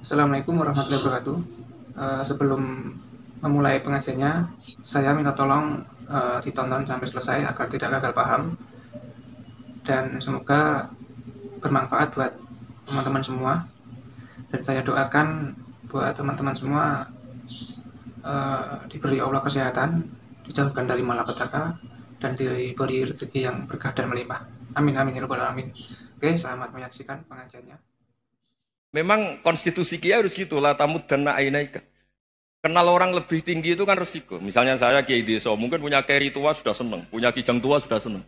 Assalamualaikum warahmatullahi wabarakatuh. Uh, sebelum memulai pengajiannya, saya minta tolong uh, ditonton sampai selesai agar tidak gagal paham dan semoga bermanfaat buat teman-teman semua. Dan saya doakan buat teman-teman semua uh, diberi Allah kesehatan, dijauhkan dari malapetaka, dan diberi rezeki yang berkah dan melimpah. Amin amin ya Rabbal alamin. Oke, selamat menyaksikan pengajiannya. Memang konstitusi Kiai harus gitu lah tamu dana ainaika. Kenal orang lebih tinggi itu kan resiko. Misalnya saya Kiai Deso mungkin punya Keri tua sudah seneng, punya Kijang tua sudah seneng.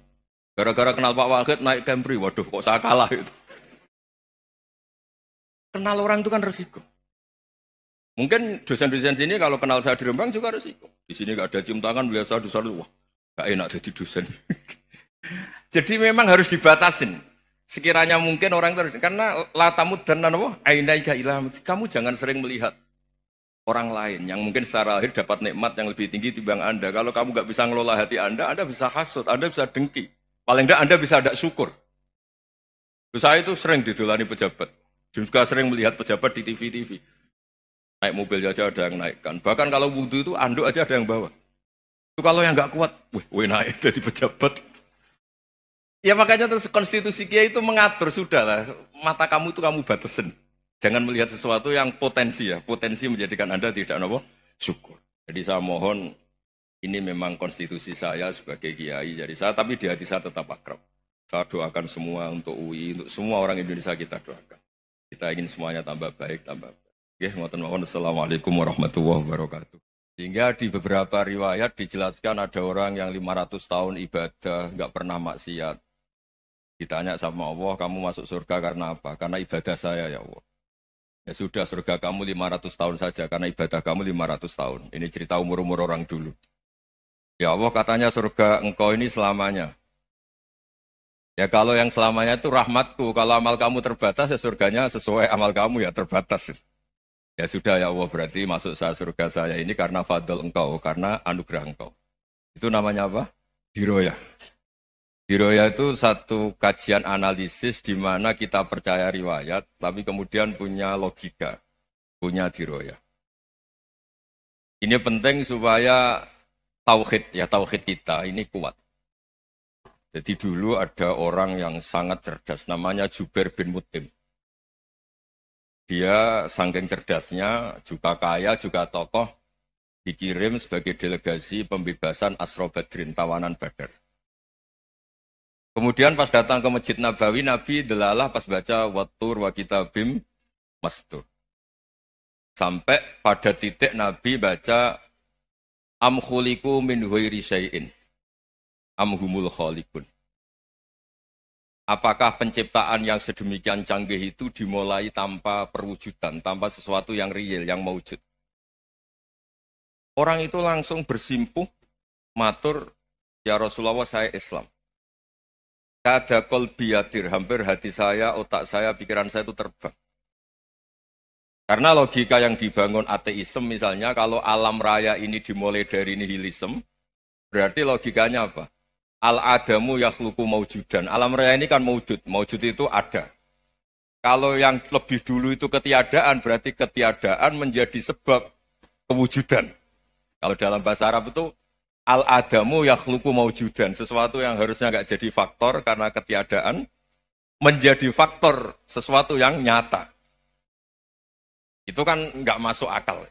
Gara-gara kenal Pak Wahid naik Camry, waduh kok saya kalah itu. Kenal orang itu kan resiko. Mungkin dosen-dosen sini kalau kenal saya di Rembang juga resiko. Di sini gak ada cium tangan, beliau saya di wah gak enak jadi dosen. jadi memang harus dibatasin. Sekiranya mungkin orang terus karena latamu dan apa? Ainaika ilham. Kamu jangan sering melihat orang lain yang mungkin secara akhir dapat nikmat yang lebih tinggi dibanding Anda. Kalau kamu nggak bisa ngelola hati Anda, Anda bisa hasut, Anda bisa dengki. Paling enggak Anda bisa ada syukur. Saya itu sering didolani pejabat. Juga sering melihat pejabat di TV-TV. Naik mobil aja ada yang naikkan. Bahkan kalau wudhu itu anduk aja ada yang bawa. Itu kalau yang nggak kuat, weh, weh naik jadi pejabat. Ya makanya terus konstitusi Kiai itu mengatur sudahlah mata kamu itu kamu batasin. Jangan melihat sesuatu yang potensi ya, potensi menjadikan Anda tidak nopo syukur. Jadi saya mohon ini memang konstitusi saya sebagai kiai jadi saya tapi di hati saya tetap akrab. Saya doakan semua untuk UI, untuk semua orang Indonesia kita doakan. Kita ingin semuanya tambah baik, tambah baik. Ya, mohon Assalamualaikum warahmatullahi wabarakatuh. Sehingga di beberapa riwayat dijelaskan ada orang yang 500 tahun ibadah, nggak pernah maksiat Ditanya sama Allah, kamu masuk surga karena apa? Karena ibadah saya ya Allah. Ya sudah surga kamu 500 tahun saja karena ibadah kamu 500 tahun. Ini cerita umur-umur orang dulu. Ya Allah katanya surga engkau ini selamanya. Ya kalau yang selamanya itu rahmatku, kalau amal kamu terbatas ya surganya sesuai amal kamu ya terbatas. Ya sudah ya Allah berarti masuk saya surga saya ini karena fadl engkau, karena anugerah engkau. Itu namanya apa? Hiroyah. Hiroya itu satu kajian analisis di mana kita percaya riwayat, tapi kemudian punya logika, punya diroya. Ini penting supaya tauhid ya tauhid kita ini kuat. Jadi dulu ada orang yang sangat cerdas, namanya Jubair bin Mutim. Dia saking cerdasnya, juga kaya, juga tokoh, dikirim sebagai delegasi pembebasan Asrobadrin Badrin, tawanan Badar. Kemudian pas datang ke Masjid Nabawi, Nabi delalah pas baca watur wa kitabim mastur. Sampai pada titik Nabi baca amkhuliku min huiri syai'in. Amhumul khalikun. Apakah penciptaan yang sedemikian canggih itu dimulai tanpa perwujudan, tanpa sesuatu yang real, yang mewujud? Orang itu langsung bersimpuh, matur, ya Rasulullah saya Islam. Kada kol biatir, hampir hati saya, otak saya, pikiran saya itu terbang. Karena logika yang dibangun ateisme misalnya, kalau alam raya ini dimulai dari nihilisme, berarti logikanya apa? Al-adamu yakhluku maujudan. Alam raya ini kan maujud, maujud itu ada. Kalau yang lebih dulu itu ketiadaan, berarti ketiadaan menjadi sebab kewujudan. Kalau dalam bahasa Arab itu al adamu yakhluku maujudan, sesuatu yang harusnya nggak jadi faktor karena ketiadaan menjadi faktor sesuatu yang nyata. Itu kan nggak masuk akal.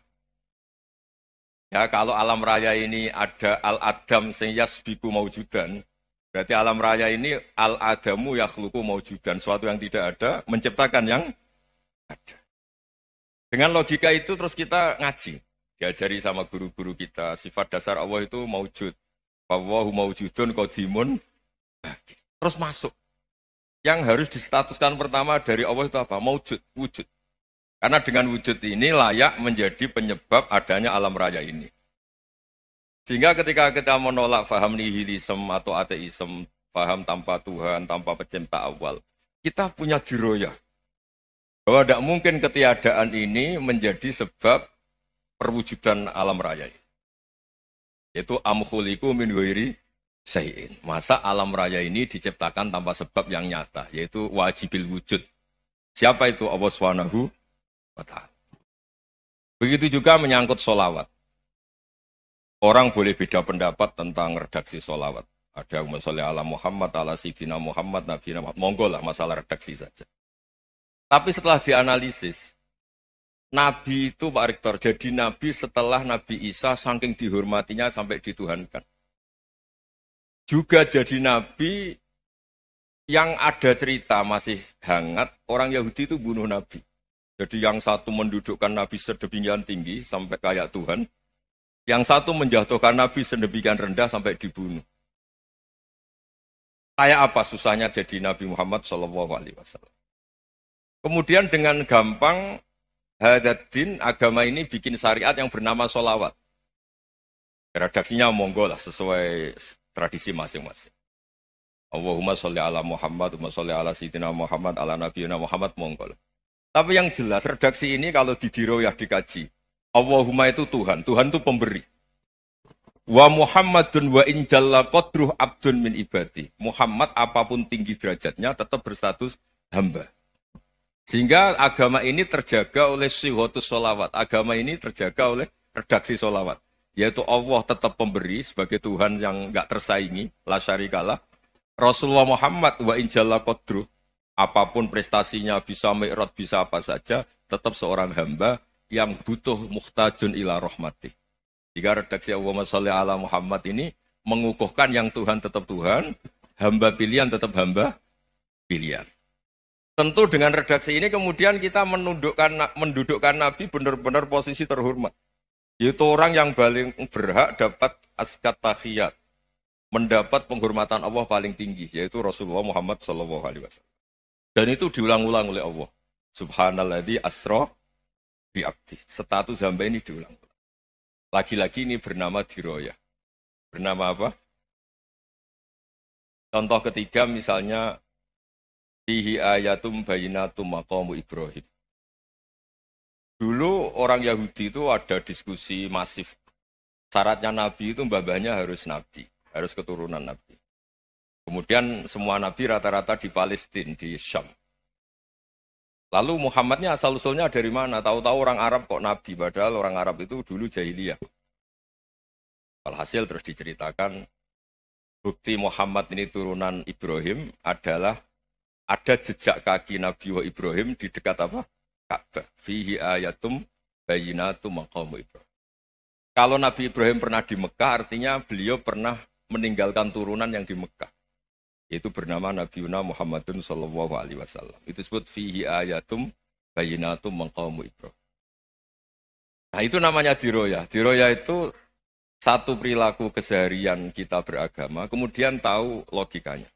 Ya kalau alam raya ini ada al adam sing yasbiku maujudan, berarti alam raya ini al adamu yakhluku maujudan, sesuatu yang tidak ada menciptakan yang ada. Dengan logika itu terus kita ngaji diajari sama guru-guru kita sifat dasar Allah itu maujud bahwa maujudun kodimun terus masuk yang harus distatuskan pertama dari Allah itu apa maujud wujud karena dengan wujud ini layak menjadi penyebab adanya alam raya ini sehingga ketika kita menolak faham nihilisme atau ateisme faham tanpa Tuhan tanpa pencipta awal kita punya diroya bahwa tidak mungkin ketiadaan ini menjadi sebab perwujudan alam raya ini. Yaitu amkhuliku min wairi sayin. Masa alam raya ini diciptakan tanpa sebab yang nyata, yaitu wajibil wujud. Siapa itu Allah Subhanahu wa taala. Begitu juga menyangkut solawat. Orang boleh beda pendapat tentang redaksi solawat. Ada yang mensoleh ala Muhammad, ala Sidina Muhammad, Nabi Muhammad. Monggo lah masalah redaksi saja. Tapi setelah dianalisis, Nabi itu Pak Rektor, jadi Nabi setelah Nabi Isa saking dihormatinya sampai dituhankan. Juga jadi Nabi yang ada cerita masih hangat, orang Yahudi itu bunuh Nabi. Jadi yang satu mendudukkan Nabi sedemikian tinggi sampai kayak Tuhan, yang satu menjatuhkan Nabi sedemikian rendah sampai dibunuh. Kayak apa susahnya jadi Nabi Muhammad SAW. Kemudian dengan gampang Hadadin agama ini bikin syariat yang bernama solawat. Redaksinya monggo lah sesuai tradisi masing-masing. Allahumma sholli ala Muhammad, Allahumma sholli ala Sayyidina Muhammad, ala Nabi Muhammad monggo lah. Tapi yang jelas redaksi ini kalau di ya dikaji, Allahumma itu Tuhan, Tuhan itu pemberi. Wa Muhammadun wa injalla qadruh abdun min ibadi. Muhammad apapun tinggi derajatnya tetap berstatus hamba. Sehingga agama ini terjaga oleh sihotus solawat. Agama ini terjaga oleh redaksi solawat. Yaitu Allah tetap pemberi sebagai Tuhan yang nggak tersaingi, la syarikalah. Rasulullah Muhammad wa injalla kodruh, Apapun prestasinya, bisa mi'rat, bisa apa saja, tetap seorang hamba yang butuh muhtajun ila rahmati. Jika redaksi Allah sholli ala Muhammad ini mengukuhkan yang Tuhan tetap Tuhan, hamba pilihan tetap hamba pilihan. Tentu dengan redaksi ini kemudian kita menundukkan mendudukkan Nabi benar-benar posisi terhormat. yaitu orang yang paling berhak dapat askat tahiyat, mendapat penghormatan Allah paling tinggi, yaitu Rasulullah Muhammad SAW Dan itu diulang-ulang oleh Allah. Subhanalladzi asro biabdi. Status hamba ini diulang. ulang Lagi-lagi ini bernama diroya. Bernama apa? Contoh ketiga misalnya Fihi ayatum bayinatum makamu Ibrahim. Dulu orang Yahudi itu ada diskusi masif. Syaratnya Nabi itu mbah-mbahnya harus Nabi, harus keturunan Nabi. Kemudian semua Nabi rata-rata di Palestina, di Syam. Lalu Muhammadnya asal-usulnya dari mana? Tahu-tahu orang Arab kok Nabi, padahal orang Arab itu dulu jahiliyah. Alhasil terus diceritakan, bukti Muhammad ini turunan Ibrahim adalah ada jejak kaki Nabi Ibrahim di dekat apa? Ka'bah. Fihi ayatum bayinatu maqamu Ibrahim. Kalau Nabi Ibrahim pernah di Mekah, artinya beliau pernah meninggalkan turunan yang di Mekah. Itu bernama Nabi Yuna Muhammadun Sallallahu Alaihi Wasallam. Itu disebut fihi ayatum bayinatum maqamu Ibrahim. Nah itu namanya diroya. Diroya itu satu perilaku keseharian kita beragama, kemudian tahu logikanya.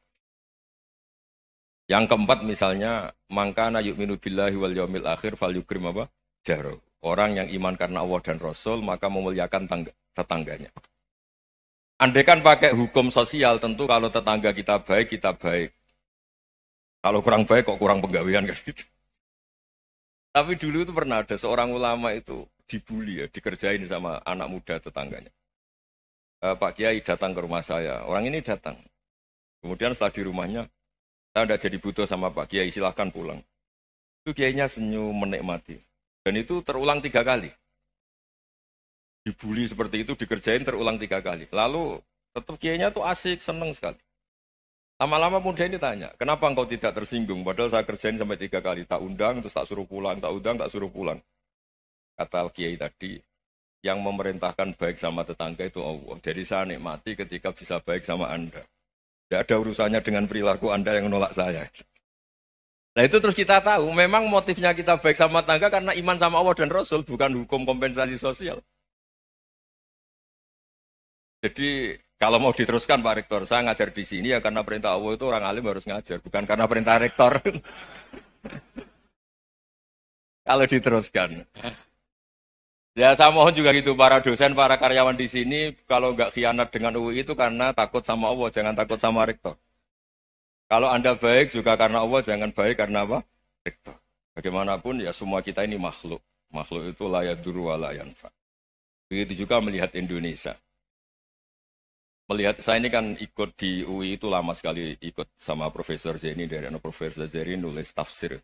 Yang keempat misalnya mangkana yu'minu billahi wal yaumil akhir fal yukrim apa? Jaro. Orang yang iman karena Allah dan Rasul maka memuliakan tangga, tetangganya. kan pakai hukum sosial tentu kalau tetangga kita baik kita baik. Kalau kurang baik kok kurang penggawean kan gitu. Tapi dulu itu pernah ada seorang ulama itu dibully ya, dikerjain sama anak muda tetangganya. Eh, Pak Kiai datang ke rumah saya. Orang ini datang. Kemudian setelah di rumahnya, saya tidak jadi butuh sama Pak Kiai, silahkan pulang. Itu Kiainya senyum menikmati. Dan itu terulang tiga kali. Dibully seperti itu, dikerjain terulang tiga kali. Lalu tetap Kiainya tuh asik, seneng sekali. Lama-lama muda ini tanya, kenapa engkau tidak tersinggung? Padahal saya kerjain sampai tiga kali, tak undang, terus tak suruh pulang, tak undang, tak suruh pulang. Kata Kiai tadi, yang memerintahkan baik sama tetangga itu Allah. Jadi saya nikmati ketika bisa baik sama Anda. Tidak ada urusannya dengan perilaku Anda yang menolak saya. Nah itu terus kita tahu, memang motifnya kita baik sama tangga karena iman sama Allah dan Rasul, bukan hukum kompensasi sosial. Jadi kalau mau diteruskan Pak Rektor, saya ngajar di sini ya karena perintah Allah itu orang alim harus ngajar, bukan karena perintah Rektor. kalau diteruskan. Ya saya mohon juga gitu para dosen, para karyawan di sini kalau nggak khianat dengan UI itu karena takut sama Allah, jangan takut sama rektor. Kalau anda baik juga karena Allah, jangan baik karena apa? Rektor. Bagaimanapun ya semua kita ini makhluk. Makhluk itu layak duru layanfa. Begitu juga melihat Indonesia. Melihat saya ini kan ikut di UI itu lama sekali ikut sama Profesor Zeni dari Profesor Zeni nulis tafsir.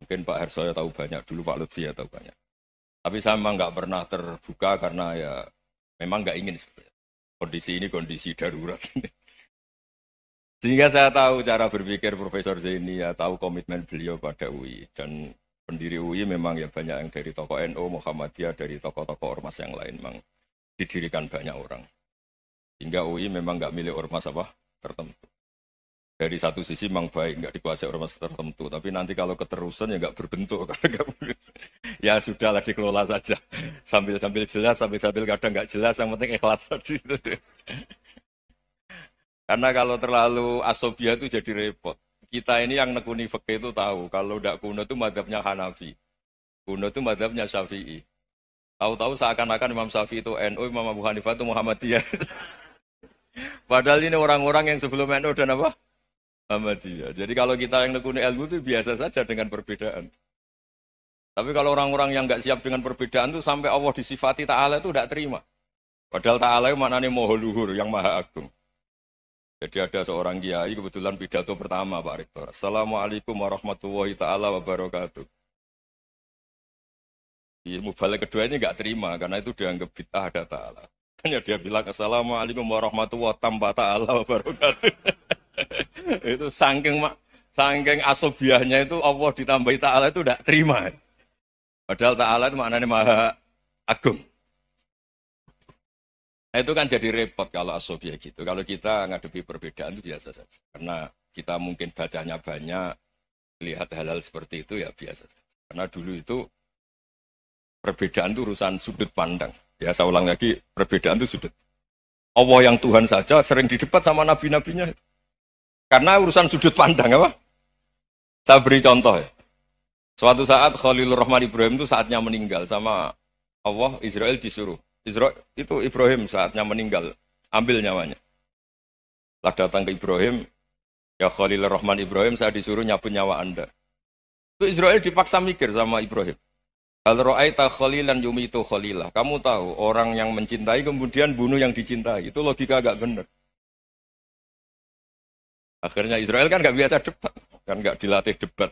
Mungkin Pak Hersoya tahu banyak dulu Pak Lutfi ya tahu banyak. Tapi saya memang nggak pernah terbuka karena ya memang nggak ingin sebenarnya. Kondisi ini kondisi darurat. Sehingga saya tahu cara berpikir Profesor Zaini, ya tahu komitmen beliau pada UI. Dan pendiri UI memang ya banyak yang dari tokoh NU, NO, Muhammadiyah, dari tokoh-tokoh ormas yang lain memang didirikan banyak orang. Hingga UI memang nggak milih ormas apa tertentu dari satu sisi memang baik nggak dikuasai ormas tertentu tapi nanti kalau keterusan ya nggak berbentuk karena ya sudahlah dikelola saja sambil sambil jelas sambil sambil kadang nggak jelas yang penting ikhlas tadi karena kalau terlalu asobia itu jadi repot kita ini yang nekuni fakir itu tahu kalau tidak kuno itu madhabnya Hanafi kuno itu madhabnya Syafi'i tahu-tahu seakan-akan Imam Syafi'i itu NU Imam Abu Hanifah itu Muhammadiyah Padahal ini orang-orang yang sebelum NU dan apa? Ahmadiyah. Jadi kalau kita yang nekuni ilmu itu biasa saja dengan perbedaan. Tapi kalau orang-orang yang nggak siap dengan perbedaan itu sampai Allah disifati Ta'ala itu tidak terima. Padahal Ta'ala itu maknanya moho luhur yang maha agung. Jadi ada seorang kiai kebetulan pidato pertama Pak Rektor. Assalamualaikum warahmatullahi ta'ala wabarakatuh. Di iya, mubalik kedua ini nggak terima karena itu dianggap bid'ah ada Ta'ala. Kan dia bilang Assalamualaikum warahmatullahi Ta'ala wabarakatuh. itu saking saking asobiahnya itu Allah ditambahi Ta'ala itu tidak terima. Padahal Ta'ala itu maknanya maha agung. Nah, itu kan jadi repot kalau asobiah gitu. Kalau kita ngadepi perbedaan itu biasa saja. Karena kita mungkin bacanya banyak, lihat hal-hal seperti itu ya biasa saja. Karena dulu itu perbedaan itu urusan sudut pandang. Ya saya ulang lagi, perbedaan itu sudut. Allah yang Tuhan saja sering didebat sama nabi-nabinya. Karena urusan sudut pandang apa? Saya beri contoh ya. Suatu saat Khalilur Rahman Ibrahim itu saatnya meninggal sama Allah Israel disuruh. Israel itu Ibrahim saatnya meninggal, ambil nyawanya. Lah datang ke Ibrahim, ya Khalilur Rahman Ibrahim saya disuruh nyapu nyawa Anda. Itu Israel dipaksa mikir sama Ibrahim. Hal ra'aita khalilan yumitu khalilah. Kamu tahu orang yang mencintai kemudian bunuh yang dicintai. Itu logika agak benar. Akhirnya Israel kan nggak biasa debat, kan nggak dilatih debat,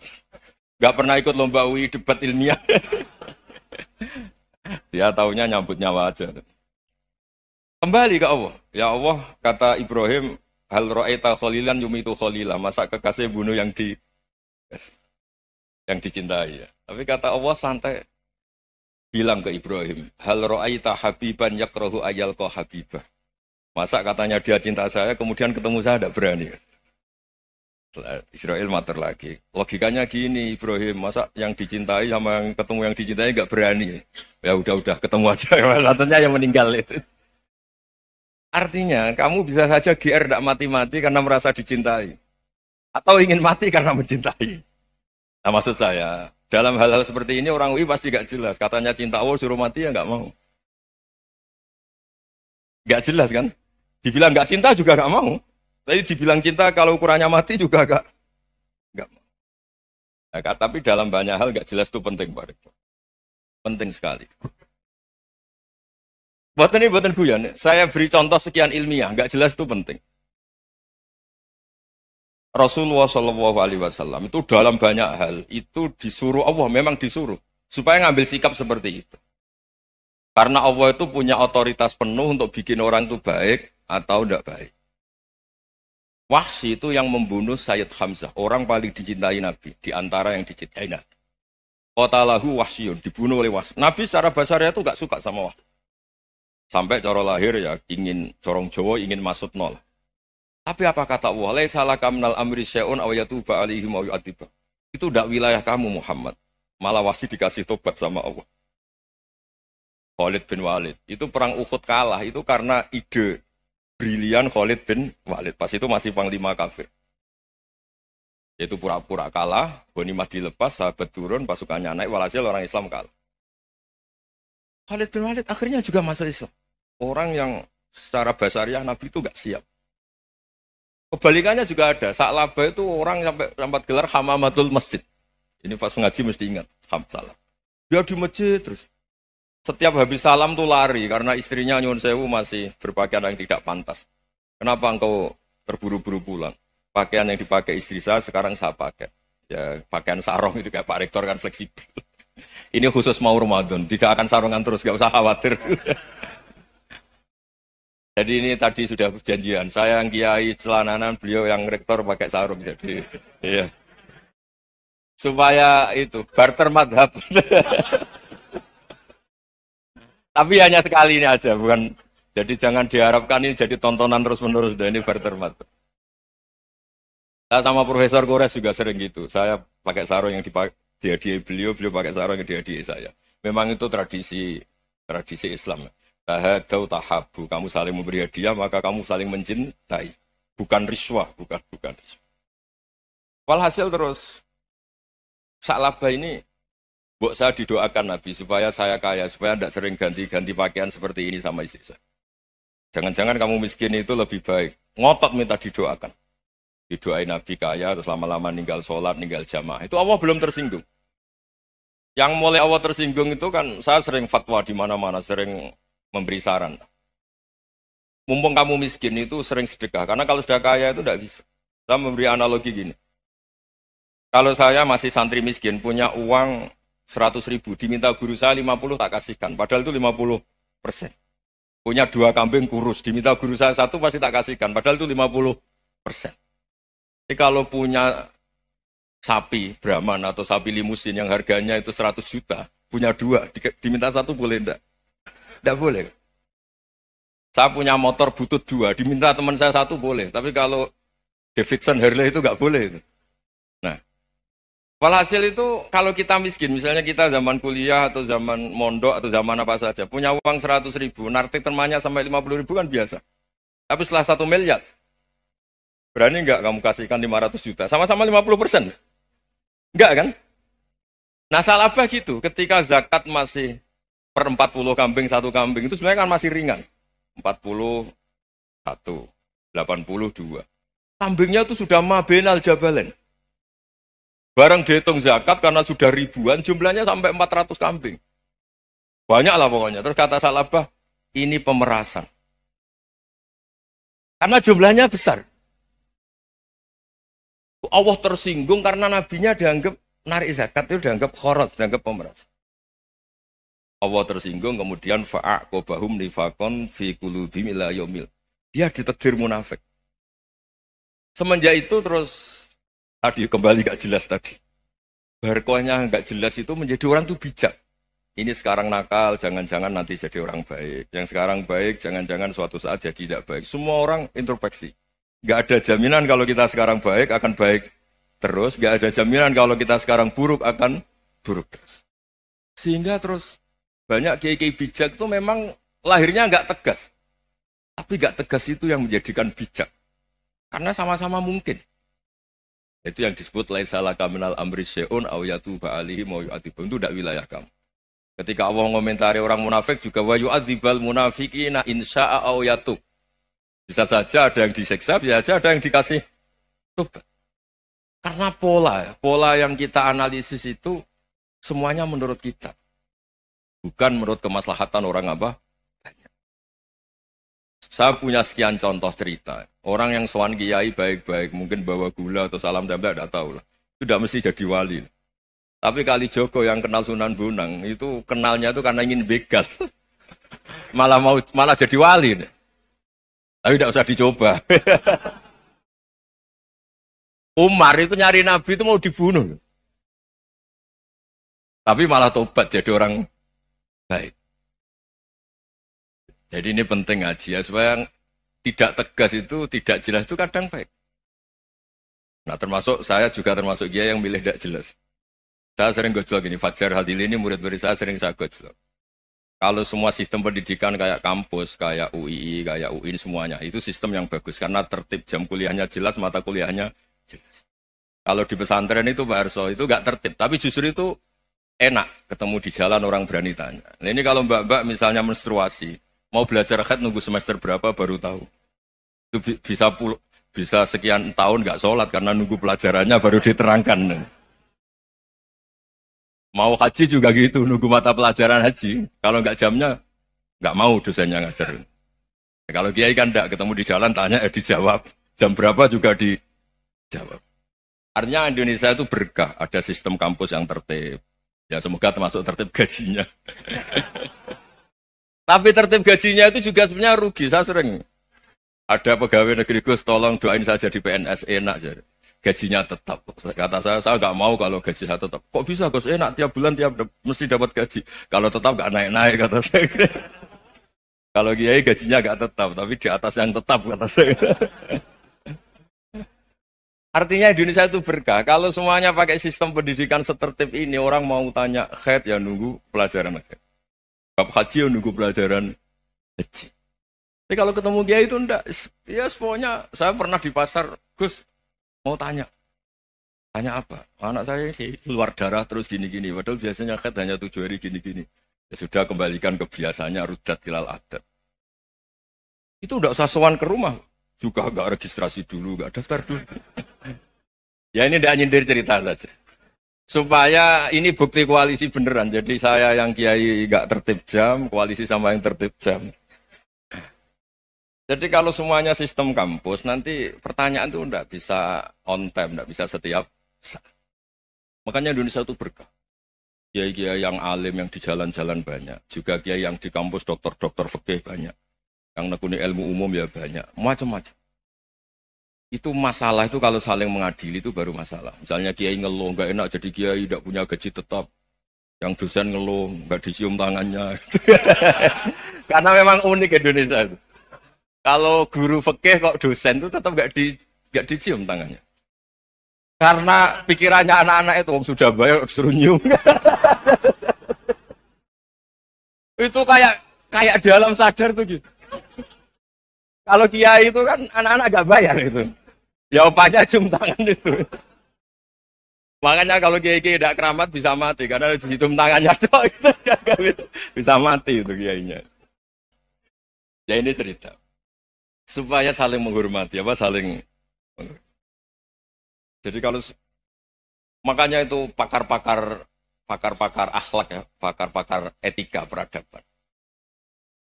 nggak pernah ikut lomba UI debat ilmiah. Dia ya, tahunya nyambut nyawa aja. Kembali ke Allah. Ya Allah, kata Ibrahim, hal ro'aita kholilan yumitu kholilah. Masa kekasih bunuh yang di yang dicintai Tapi kata Allah santai bilang ke Ibrahim, hal ro'aita habiban yakrohu ayal ko habibah. Masa katanya dia cinta saya, kemudian ketemu saya tidak berani. Israel mater lagi. Logikanya gini, Ibrahim, masa yang dicintai sama yang ketemu yang dicintai nggak berani? Ya udah-udah ketemu aja, katanya yang meninggal itu. Artinya, kamu bisa saja GR tidak mati-mati karena merasa dicintai. Atau ingin mati karena mencintai. Nah maksud saya, dalam hal-hal seperti ini orang UI pasti nggak jelas. Katanya cinta Allah suruh mati ya nggak mau. Nggak jelas kan? Dibilang nggak cinta juga nggak mau. Tapi dibilang cinta kalau ukurannya mati juga agak enggak Nah, tapi dalam banyak hal enggak jelas itu penting Pak Rektor. Penting sekali. Buat ini buatan nih, ya. saya beri contoh sekian ilmiah, enggak jelas itu penting. Rasulullah saw itu dalam banyak hal itu disuruh Allah memang disuruh supaya ngambil sikap seperti itu. Karena Allah itu punya otoritas penuh untuk bikin orang itu baik atau tidak baik. Wahsi itu yang membunuh Sayyid Hamzah, orang paling dicintai Nabi, di antara yang dicintai Nabi. Kota lahu wahsyun, dibunuh oleh wahsi. Nabi secara Basaria itu gak suka sama wahsi. Sampai coro lahir ya, ingin, corong Jawa ingin masuk nol. Tapi apa kata Allah? Laisalah kamnal amri syaun awayatuba alihim awiyatiba. Itu tidak wilayah kamu Muhammad. Malah wahsi dikasih tobat sama Allah. Khalid bin Walid. Itu perang Uhud kalah, itu karena ide brilian Khalid bin Walid. Pas itu masih panglima kafir. Yaitu pura-pura kalah, Mahdi lepas sahabat turun, pasukannya naik, walhasil orang Islam kalah. Khalid bin Walid akhirnya juga masuk Islam. Orang yang secara basariah Nabi itu gak siap. Kebalikannya juga ada. saat laba itu orang sampai sempat gelar hamamatul masjid. Ini pas mengaji mesti ingat. Hamzalah. Dia di masjid terus. Setiap habis salam tuh lari karena istrinya Nyun Sewu masih berpakaian yang tidak pantas. Kenapa engkau terburu-buru pulang? Pakaian yang dipakai istri saya sekarang saya pakai. Ya pakaian sarung itu kayak Pak Rektor kan fleksibel. Ini khusus mau Ramadan, tidak akan sarungan terus, gak usah khawatir. jadi ini tadi sudah perjanjian, saya yang kiai celananan, beliau yang rektor pakai sarung. Jadi, iya. Supaya itu, barter madhab. Tapi hanya sekali ini aja, bukan. Jadi jangan diharapkan ini jadi tontonan terus-menerus. Dan ini bertermat. Saya sama Profesor Kores juga sering gitu. Saya pakai sarung yang dipakai dia beliau, beliau pakai sarung yang dia saya. Memang itu tradisi tradisi Islam. Tahadau tahabu, kamu saling memberi hadiah maka kamu saling mencintai. Bukan riswah, bukan bukan Walhasil terus laba ini Buat saya didoakan Nabi supaya saya kaya, supaya tidak sering ganti-ganti pakaian seperti ini sama istri saya. Jangan-jangan kamu miskin itu lebih baik. Ngotot minta didoakan. Didoain Nabi kaya, terus lama-lama ninggal sholat, ninggal jamaah. Itu Allah belum tersinggung. Yang mulai Allah tersinggung itu kan saya sering fatwa di mana-mana, sering memberi saran. Mumpung kamu miskin itu sering sedekah, karena kalau sudah kaya itu tidak bisa. Saya memberi analogi gini. Kalau saya masih santri miskin, punya uang 100 ribu, diminta guru saya 50 tak kasihkan, padahal itu 50 persen. Punya dua kambing kurus, diminta guru saya satu pasti tak kasihkan, padahal itu 50 persen. Jadi kalau punya sapi Brahman atau sapi limusin yang harganya itu 100 juta, punya dua, diminta satu boleh enggak? Enggak boleh. Saya punya motor butut dua, diminta teman saya satu boleh, tapi kalau Davidson Harley itu nggak boleh. Nah, Walhasil itu kalau kita miskin, misalnya kita zaman kuliah atau zaman mondok atau zaman apa saja, punya uang 100 ribu, nartik temannya sampai 50 ribu kan biasa. Tapi setelah satu miliar, berani nggak kamu kasihkan 500 juta? Sama-sama 50 persen. Enggak kan? Nah salabah gitu, ketika zakat masih per 40 kambing, satu kambing, itu sebenarnya kan masih ringan. 40, 1, 82. Kambingnya itu sudah mabenal jabalen. Barang dihitung zakat karena sudah ribuan, jumlahnya sampai 400 kambing. Banyak lah pokoknya. Terus kata Salabah, ini pemerasan. Karena jumlahnya besar. Allah tersinggung karena nabinya dianggap narik zakat itu dianggap khoros, dianggap pemeras. Allah tersinggung kemudian fa'aqobahum nifakon fi kulubim yomil. Dia ditetir munafik. Semenjak itu terus Tadi kembali gak jelas tadi. Barkohnya gak jelas itu menjadi orang tuh bijak. Ini sekarang nakal, jangan-jangan nanti jadi orang baik. Yang sekarang baik, jangan-jangan suatu saat jadi tidak baik. Semua orang introspeksi. Gak ada jaminan kalau kita sekarang baik akan baik terus. Gak ada jaminan kalau kita sekarang buruk akan buruk terus. Sehingga terus banyak kiai-kiai bijak itu memang lahirnya nggak tegas. Tapi nggak tegas itu yang menjadikan bijak. Karena sama-sama mungkin. Itu yang disebut laisa kaminal amri syai'un aw yatuba alihi mau yu'adzibun. Itu tidak wilayah kamu. Ketika Allah mengomentari orang munafik juga wa yu'adzibal munafiqina insya'a aw yatub. Bisa saja ada yang diseksa, bisa saja ada yang dikasih tobat. Karena pola, pola yang kita analisis itu semuanya menurut kita. Bukan menurut kemaslahatan orang apa? Saya punya sekian contoh cerita. Orang yang swan kiai baik-baik, mungkin bawa gula atau salam tembak, tidak tahu lah. Sudah mesti jadi wali. Tapi kali Joko yang kenal Sunan Bonang itu kenalnya itu karena ingin begal. malah mau malah jadi wali. Tapi tidak usah dicoba. Umar itu nyari Nabi itu mau dibunuh. Tapi malah tobat jadi orang baik. Jadi ini penting aja, ya supaya tidak tegas itu, tidak jelas itu kadang baik. Nah termasuk saya juga termasuk dia yang milih tidak jelas. Saya sering gojlok gini, Fajar Hadili ini murid-murid saya sering saya gojlok. Kalau semua sistem pendidikan kayak kampus, kayak UII, kayak UIN semuanya, itu sistem yang bagus karena tertib jam kuliahnya jelas, mata kuliahnya jelas. Kalau di pesantren itu Pak Arso itu nggak tertib, tapi justru itu enak ketemu di jalan orang berani tanya. Nah, ini kalau mbak-mbak misalnya menstruasi, Mau belajar khat nunggu semester berapa baru tahu. Itu bisa pul bisa sekian tahun nggak sholat karena nunggu pelajarannya baru diterangkan. Mau haji juga gitu, nunggu mata pelajaran haji. Kalau nggak jamnya, nggak mau dosennya ngajar Nah, kalau kiai kan nggak ketemu di jalan, tanya eh, dijawab. Jam berapa juga dijawab. Artinya Indonesia itu berkah, ada sistem kampus yang tertib. Ya semoga termasuk tertib gajinya. Tapi tertib gajinya itu juga sebenarnya rugi. Saya sering ada pegawai negeri Gus, tolong doain saja di PNS enak aja. Gajinya tetap. Kata saya, saya nggak mau kalau gaji saya tetap. Kok bisa Gus? Enak tiap bulan tiap mesti dapat gaji. Kalau tetap nggak naik-naik kata saya. kalau kiai gajinya nggak tetap, tapi di atas yang tetap kata saya. Artinya Indonesia itu berkah. Kalau semuanya pakai sistem pendidikan setertib ini, orang mau tanya head ya nunggu pelajaran head. Bab haji yang nunggu pelajaran haji. Tapi kalau ketemu dia itu ndak, ya semuanya saya pernah di pasar, Gus mau tanya, tanya apa? Anak saya keluar darah terus gini-gini, padahal biasanya khed hanya tujuh hari gini-gini. Ya sudah kembalikan kebiasaannya rudat kilal adat. Itu udah sasuan ke rumah, juga agak registrasi dulu, agak daftar dulu. ya ini tidak nyindir cerita saja supaya ini bukti koalisi beneran. Jadi saya yang kiai gak tertib jam, koalisi sama yang tertib jam. Jadi kalau semuanya sistem kampus, nanti pertanyaan tuh nggak bisa on time, nggak bisa setiap saat. Makanya Indonesia itu berkah. Kiai-kiai yang alim yang di jalan-jalan banyak, juga kiai yang di kampus dokter-dokter fikih banyak, yang nekuni ilmu umum ya banyak, macam-macam itu masalah itu kalau saling mengadili itu baru masalah. Misalnya kiai ngeluh nggak enak jadi kiai tidak punya gaji tetap, yang dosen ngeluh nggak dicium tangannya. Karena memang unik Indonesia itu. Kalau guru fakih kok dosen itu tetap nggak di nggak dicium tangannya. Karena pikirannya anak-anak itu om sudah bayar suruh nyium. itu kayak kayak di alam sadar tuh gitu. Kalau kiai itu kan anak-anak gak bayar itu. Jawabannya cium tangan itu. Makanya kalau kiai kiai tidak keramat bisa mati karena dihitung tangannya doang itu bisa mati itu kiainya. Ya ini cerita supaya saling menghormati apa saling jadi kalau makanya itu pakar-pakar pakar-pakar akhlak ya, pakar-pakar etika peradaban.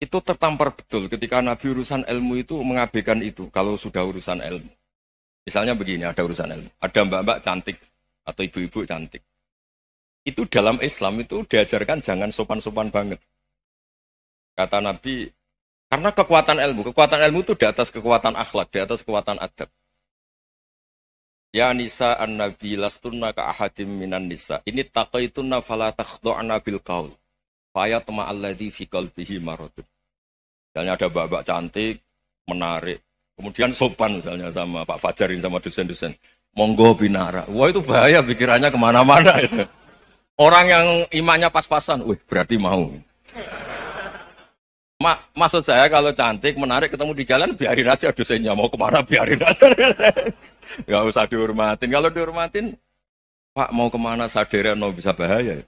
Itu tertampar betul ketika Nabi urusan ilmu itu mengabaikan itu kalau sudah urusan ilmu. Misalnya begini, ada urusan ilmu. Ada mbak-mbak cantik atau ibu-ibu cantik. Itu dalam Islam itu diajarkan jangan sopan-sopan banget. Kata Nabi, karena kekuatan ilmu, kekuatan ilmu itu di atas kekuatan akhlak, di atas kekuatan adab. Ya nisa an nabi lastunna ka ahadim minan nisa. Ini taqaitunna fala takhdu'na bil kaul Faya tema'alladhi alladhi fi qalbihi maradun. Misalnya ada babak cantik, menarik. Kemudian sopan misalnya sama Pak Fajarin sama dosen-dosen. Monggo binara. Wah itu bahaya pikirannya kemana-mana. ya. Orang yang imannya pas-pasan, wih berarti mau. Ma maksud saya kalau cantik, menarik, ketemu di jalan, biarin aja dosennya. Mau kemana, biarin aja. Gak usah dihormatin. Kalau dihormatin, Pak mau kemana sadera no bisa bahaya.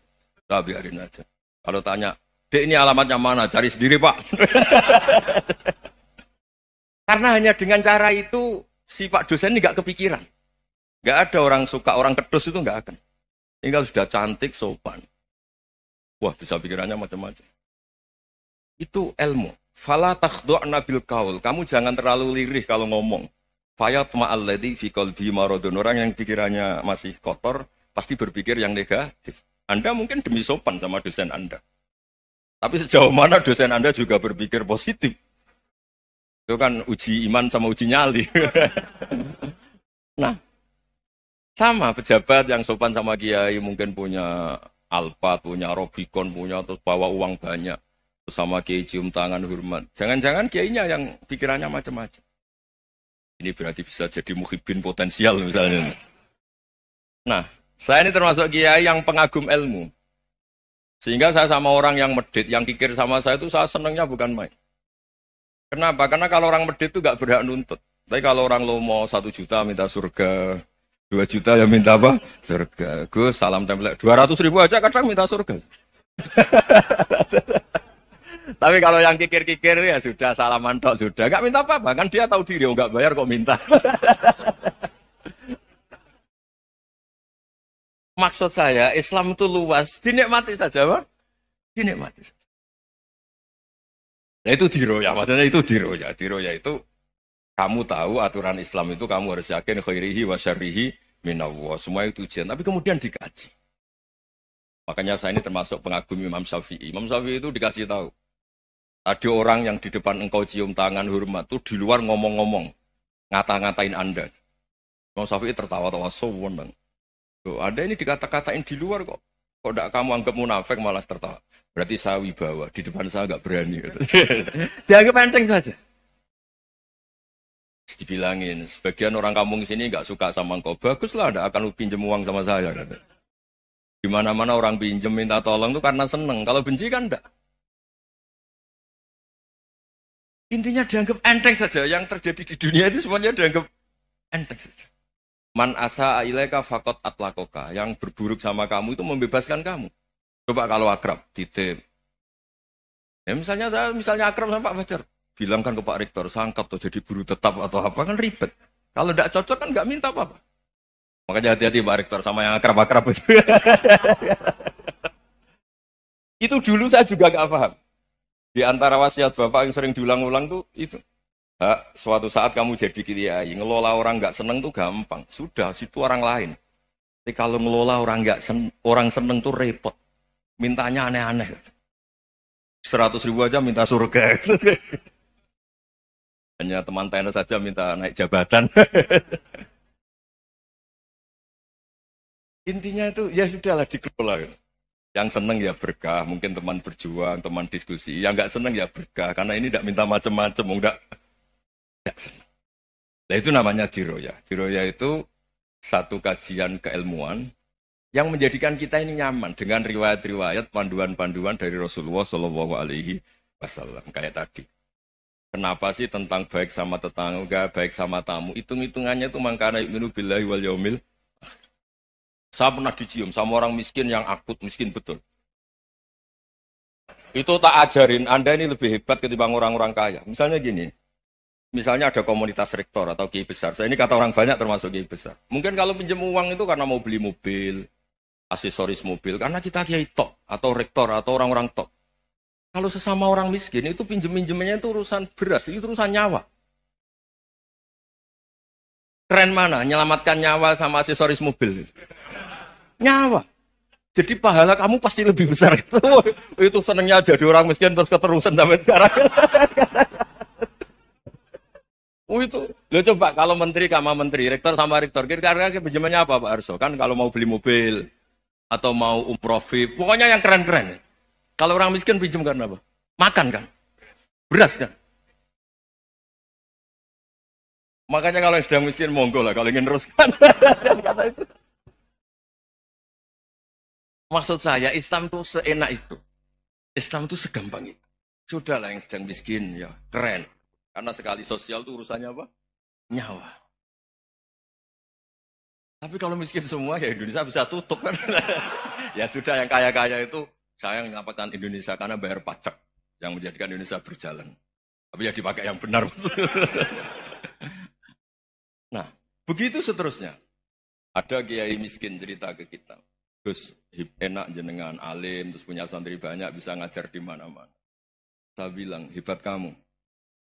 Nah, biarin aja. Kalau tanya, Dek ini alamatnya mana? Cari sendiri, Pak. Karena hanya dengan cara itu si Pak dosen ini nggak kepikiran. gak ada orang suka orang kedus itu nggak akan. Tinggal sudah cantik, sopan. Wah bisa pikirannya macam-macam. Itu ilmu. Fala takhdu'na bil kaul. Kamu jangan terlalu lirih kalau ngomong. Fayat ma'alladhi fi kolbi marodun. Orang yang pikirannya masih kotor, pasti berpikir yang negatif. Anda mungkin demi sopan sama dosen Anda. Tapi sejauh mana dosen Anda juga berpikir positif. Itu kan uji iman sama uji nyali. nah, sama pejabat yang sopan sama kiai mungkin punya alpa, punya Robicon, punya terus bawa uang banyak. Terus sama kiai cium tangan hormat. Jangan-jangan kiainya yang pikirannya macam-macam. Ini berarti bisa jadi muhibin potensial misalnya. Nah, saya ini termasuk kiai yang pengagum ilmu. Sehingga saya sama orang yang medit, yang kikir sama saya itu saya senangnya bukan main. Kenapa? Karena kalau orang medit itu nggak berhak nuntut. Tapi kalau orang lo mau satu juta minta surga, dua juta ya minta apa? Surga. Gus, salam template. Dua ratus ribu aja kadang minta surga. Tapi kalau yang kikir-kikir ya sudah salaman mantok sudah. Gak minta apa-apa kan dia tahu diri oh gak bayar kok minta. Maksud saya Islam itu luas, dinikmati saja, bang. Dinikmati saja. Nah, ya itu diroya, maksudnya itu diroya. Diroya itu kamu tahu aturan Islam itu kamu harus yakin khairihi wa syarrihi minallah. Semua itu ujian, tapi kemudian dikaji. Makanya saya ini termasuk pengagum Imam Syafi'i. Imam Syafi'i itu dikasih tahu. tadi orang yang di depan engkau cium tangan hormat tuh di luar ngomong-ngomong, ngata-ngatain Anda. Imam Syafi'i tertawa-tawa so Bang. ada ini dikata-katain di luar kok. Kok tidak kamu anggap munafik malah tertawa. Berarti sawi wibawa, di depan saya nggak berani. Dianggap enteng saja. Dibilangin, sebagian orang kampung sini nggak suka sama engkau, baguslah Ada akan pinjam uang sama saya. Kata. Dimana-mana orang pinjam minta tolong itu karena seneng, kalau benci kan enggak. Intinya dianggap enteng saja, yang terjadi di dunia itu semuanya dianggap enteng saja. Man asa ilaika fakot atlakoka, yang berburuk sama kamu itu membebaskan kamu. Coba kalau akrab, titip. Ya misalnya, misalnya akrab sama Pak Fajar. Bilangkan ke Pak Rektor, sangkap atau jadi guru tetap atau apa, kan ribet. Kalau tidak cocok kan nggak minta apa-apa. Makanya hati-hati Pak Rektor sama yang akrab-akrab itu. itu dulu saya juga nggak paham. Di antara wasiat Bapak yang sering diulang-ulang tuh itu. Ha, suatu saat kamu jadi kiai, ngelola orang nggak seneng tuh gampang. Sudah, situ orang lain. Tapi kalau ngelola orang nggak sen orang seneng tuh repot. Mintanya aneh-aneh. 100 ribu aja minta surga. Hanya teman tenis saja minta naik jabatan. Intinya itu ya sudahlah dikelola. Yang seneng ya berkah, mungkin teman berjuang, teman diskusi. Yang nggak seneng ya berkah, karena ini tidak minta macam-macam, enggak, enggak seneng. Nah itu namanya diroya. Diroya itu satu kajian keilmuan yang menjadikan kita ini nyaman dengan riwayat-riwayat panduan-panduan dari Rasulullah Shallallahu Alaihi Wasallam kayak tadi. Kenapa sih tentang baik sama tetangga, baik sama tamu? Hitung-hitungannya itu mangkana ibnu billahi wal yaumil. Saya pernah dicium sama orang miskin yang akut miskin betul. Itu tak ajarin, Anda ini lebih hebat ketimbang orang-orang kaya. Misalnya gini, misalnya ada komunitas rektor atau kiai besar. Saya ini kata orang banyak termasuk kiai besar. Mungkin kalau pinjam uang itu karena mau beli mobil, aksesoris mobil karena kita kiai top atau rektor atau orang-orang top. Kalau sesama orang miskin itu pinjem pinjemnya itu urusan beras, itu urusan nyawa. Keren mana? Nyelamatkan nyawa sama aksesoris mobil. Nyawa. Jadi pahala kamu pasti lebih besar. itu senengnya jadi orang miskin terus keterusan sampai sekarang. Oh itu, lo coba kalau menteri sama menteri, rektor sama rektor, kira-kira pinjamannya apa Pak Arso? Kan kalau mau beli mobil, atau mau umroh VIP, pokoknya yang keren-keren. Ya. Kalau orang miskin pinjam karena apa? Makan kan? Beras kan? Makanya kalau yang sedang miskin monggo lah, kalau ingin teruskan. Maksud saya Islam itu seenak itu. Islam itu segampang itu. Sudahlah yang sedang miskin ya, keren. Karena sekali sosial itu urusannya apa? Nyawa. Tapi kalau miskin semua ya Indonesia bisa tutup kan. ya sudah yang kaya-kaya itu saya menyelamatkan Indonesia karena bayar pajak yang menjadikan Indonesia berjalan. Tapi ya dipakai yang benar. nah, begitu seterusnya. Ada kiai miskin cerita ke kita. Terus enak jenengan alim, terus punya santri banyak, bisa ngajar di mana-mana. Saya bilang, hebat kamu.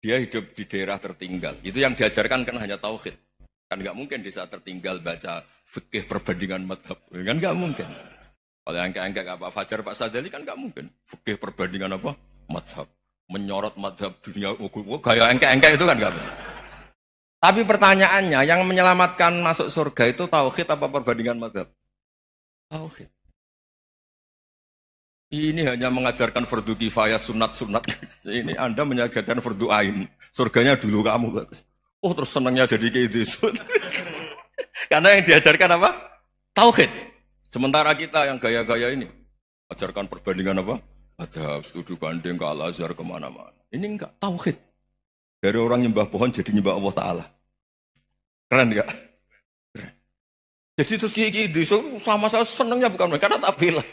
Dia hidup di daerah tertinggal. Itu yang diajarkan kan hanya tauhid. Kan nggak mungkin di saat tertinggal baca fikih perbandingan madhab. Kan nggak mungkin. Kalau yang angka kayak Pak Fajar, Pak Sadali kan nggak mungkin. Fikih perbandingan apa? Madhab. Menyorot madhab dunia. Oh, gaya angka-angka itu kan nggak Tapi pertanyaannya, yang menyelamatkan masuk surga itu tauhid apa perbandingan madhab? Tauhid. Ini hanya mengajarkan fardu kifayah sunat-sunat. Ini Anda mengajarkan fardu ain. Surganya dulu kamu. Oh terus senangnya jadi kayak itu. Karena yang diajarkan apa? Tauhid. Sementara kita yang gaya-gaya ini ajarkan perbandingan apa? Ada studi banding ke Al-Azhar kemana-mana. Ini enggak tauhid. Dari orang nyembah pohon jadi nyembah Allah Ta'ala. Keren enggak? Ya? Keren. Jadi terus kiki sama saya senangnya bukan mereka, karena tak bilang.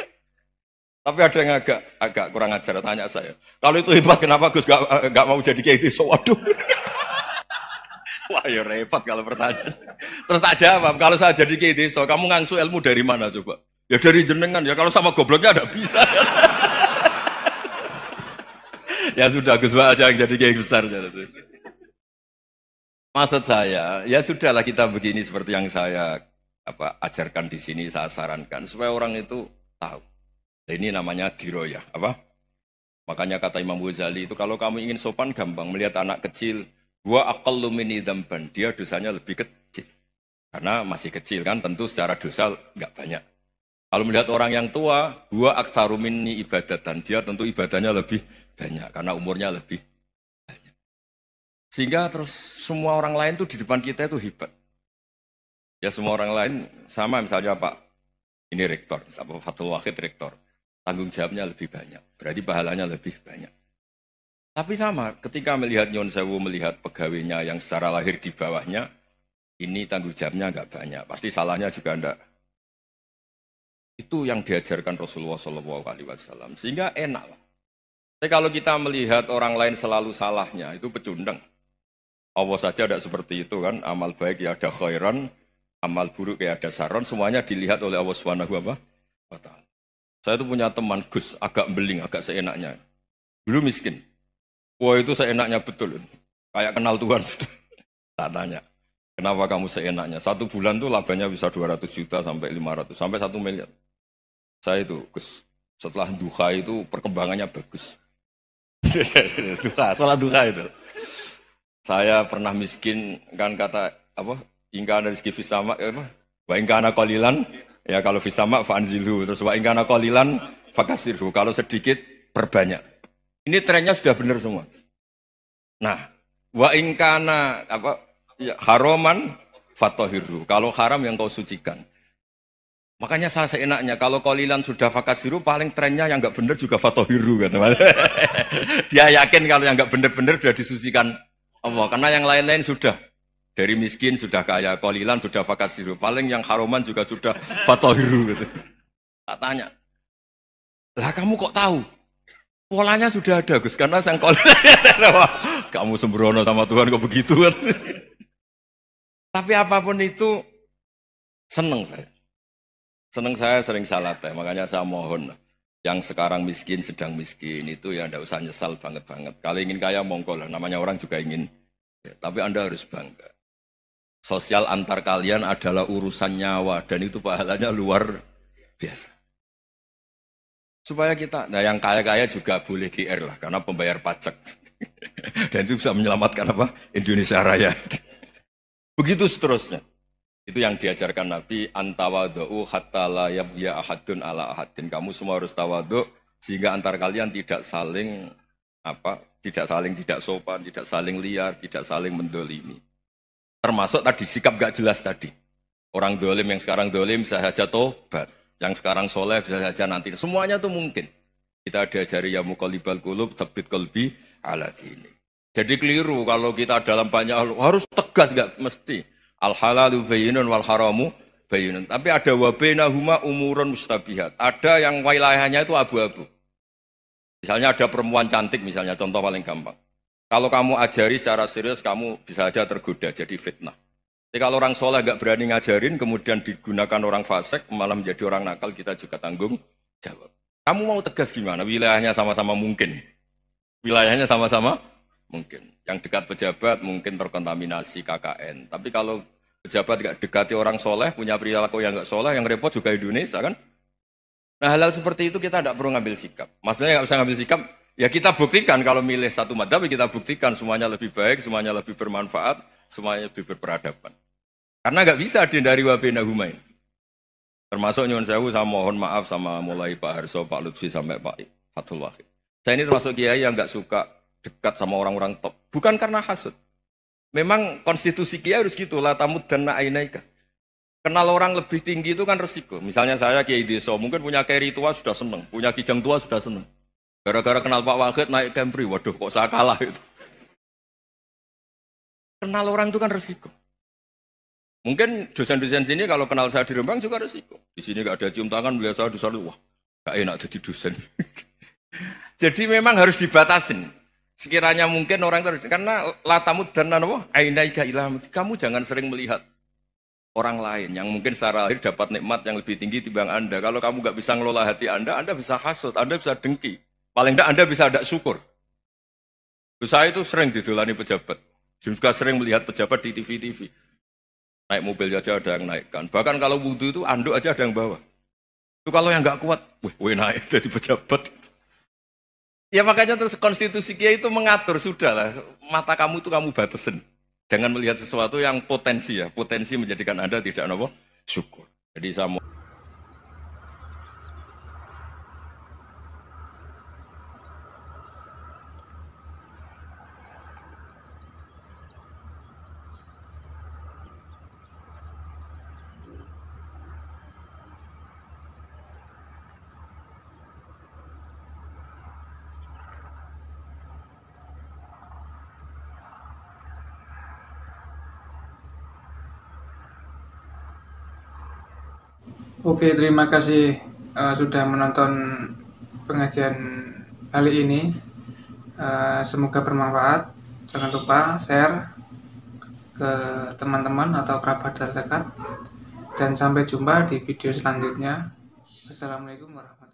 Tapi ada yang agak agak kurang ajar tanya saya. Kalau itu hebat kenapa Gus gak, eh, gak mau jadi kayak Waduh. Wah, ya repot kalau pertanyaan. Terus tak jawab, kalau saya jadi kayak desa, kamu ngangsu ilmu dari mana coba? Ya dari jenengan, ya kalau sama gobloknya ada bisa. ya sudah, Gus aja yang jadi kayak besar. Maksud saya, ya sudahlah kita begini seperti yang saya apa ajarkan di sini, saya sarankan supaya orang itu tahu. Nah, ini namanya diroya, apa? Makanya kata Imam Ghazali itu kalau kamu ingin sopan gampang melihat anak kecil Wa aqallu minni dzamban. Dia dosanya lebih kecil. Karena masih kecil kan tentu secara dosa nggak banyak. Kalau melihat orang yang tua, gua ini minni ibadatan. Dia tentu ibadahnya lebih banyak karena umurnya lebih banyak. Sehingga terus semua orang lain tuh di depan kita itu hebat. Ya semua orang lain sama misalnya Pak ini rektor, Pak Fatul Wahid rektor. Tanggung jawabnya lebih banyak, berarti pahalanya lebih banyak. Tapi sama, ketika melihat Nyon Sewu, melihat pegawainya yang secara lahir di bawahnya, ini tanggung jawabnya nggak banyak. Pasti salahnya juga enggak. Itu yang diajarkan Rasulullah SAW. Sehingga enak Tapi kalau kita melihat orang lain selalu salahnya, itu pecundang. Allah saja tidak seperti itu kan. Amal baik ya ada khairan, amal buruk ya ada saron. Semuanya dilihat oleh Allah Subhanahu wa Taala. Saya itu punya teman Gus, agak beling, agak seenaknya. Belum miskin, Wah itu seenaknya betul. Kayak kenal Tuhan sudah. Tak tanya. Kenapa kamu seenaknya? Satu bulan tuh labanya bisa 200 juta sampai 500, sampai satu miliar. Saya itu, setelah duha itu perkembangannya bagus. duha, setelah duha itu. Saya pernah miskin, kan kata, apa, ingka dari rezeki fisama, ya apa? Wa ingka anak kolilan, ya kalau fisama fa'anzilu. Terus wa ingka anak kolilan, fakasirhu. Kalau sedikit, perbanyak. Ini trennya sudah benar semua. Nah, wa ingkana apa ya, haroman fatohiru. Kalau haram yang kau sucikan. Makanya saya seenaknya kalau kolilan sudah fakasiru paling trennya yang nggak benar juga fatohiru gitu. Dia yakin kalau yang nggak benar-benar sudah disucikan Allah karena yang lain-lain sudah dari miskin sudah kaya kolilan sudah fakasiru paling yang haroman juga sudah fatohiru gitu. Tak tanya. Lah kamu kok tahu? Polanya sudah ada Gus karena sang kamu sembrono sama Tuhan kok begitu kan. Tapi apapun itu seneng saya. Seneng saya sering salah teh, ya, makanya saya mohon yang sekarang miskin sedang miskin itu ya tidak usah nyesal banget banget. Kalau ingin kaya mongkol namanya orang juga ingin. Ya, tapi anda harus bangga. Sosial antar kalian adalah urusan nyawa dan itu pahalanya luar biasa. Supaya kita, nah yang kaya-kaya juga boleh GR lah, karena pembayar pajak. Dan itu bisa menyelamatkan apa? Indonesia Raya. Begitu seterusnya. Itu yang diajarkan Nabi, antawadu hatta la yabya ahadun ala ahadin. Kamu semua harus tawadu' sehingga antar kalian tidak saling apa tidak saling tidak sopan tidak saling liar tidak saling mendolimi termasuk tadi sikap gak jelas tadi orang dolim yang sekarang dolim saya saja tobat yang sekarang soleh bisa saja nanti. Semuanya itu mungkin. Kita diajari ya mukalibal kulub, tabit kalbi alat ini. Jadi keliru kalau kita dalam banyak hal harus tegas nggak mesti. Al halalu bayinun wal haramu bayinun. Tapi ada wabena huma umurun mustabihat. Ada yang wilayahnya itu abu-abu. Misalnya ada perempuan cantik misalnya contoh paling gampang. Kalau kamu ajari secara serius kamu bisa saja tergoda jadi fitnah. Jadi kalau orang soleh gak berani ngajarin, kemudian digunakan orang fasik, malah menjadi orang nakal, kita juga tanggung jawab. Kamu mau tegas gimana? Wilayahnya sama-sama mungkin. Wilayahnya sama-sama mungkin. Yang dekat pejabat mungkin terkontaminasi KKN. Tapi kalau pejabat gak dekati orang soleh, punya perilaku yang gak soleh, yang repot juga Indonesia kan? Nah hal-hal seperti itu kita tidak perlu ngambil sikap. Maksudnya nggak usah ngambil sikap, ya kita buktikan kalau milih satu madhab, ya kita buktikan semuanya lebih baik, semuanya lebih bermanfaat, semuanya lebih berperadaban. Karena nggak bisa dihindari wabena humain. Termasuk nyuwun sewu saya mohon maaf sama mulai Pak Harso, Pak Lutfi sampai Pak Fatul Wahid. Saya ini termasuk kiai yang nggak suka dekat sama orang-orang top. Bukan karena hasut. Memang konstitusi kiai harus gitu lah tamu dan ainaika. Kenal orang lebih tinggi itu kan resiko. Misalnya saya kiai deso, mungkin punya kiai tua sudah seneng, punya kijang tua sudah seneng. Gara-gara kenal Pak Wahid naik Kempri, waduh kok saya kalah itu. Kenal orang itu kan resiko. Mungkin dosen-dosen sini kalau kenal saya di Rembang juga resiko. Di sini gak ada cium tangan, beliau saya di wah, gak enak jadi dosen. jadi memang harus dibatasin. Sekiranya mungkin orang terus karena latamu dan wah, ainaika ilham. Kamu jangan sering melihat orang lain yang mungkin secara lahir dapat nikmat yang lebih tinggi dibanding Anda. Kalau kamu gak bisa ngelola hati Anda, Anda bisa kasut, Anda bisa dengki. Paling tidak Anda bisa ada syukur. Saya itu sering didulani pejabat. Juga sering melihat pejabat di TV-TV. Naik mobil aja ada yang naikkan. Bahkan kalau wudhu itu anduk aja ada yang bawa. Itu kalau yang nggak kuat, weh, weh naik jadi pejabat. Ya makanya terus konstitusi kia itu mengatur sudah lah mata kamu itu kamu batasin. Jangan melihat sesuatu yang potensi ya, potensi menjadikan Anda tidak nopo syukur. Jadi saya mau Oke, terima kasih uh, sudah menonton pengajian kali ini. Uh, semoga bermanfaat. Jangan lupa share ke teman-teman atau kerabat terdekat. Dan sampai jumpa di video selanjutnya. Assalamualaikum warahmatullahi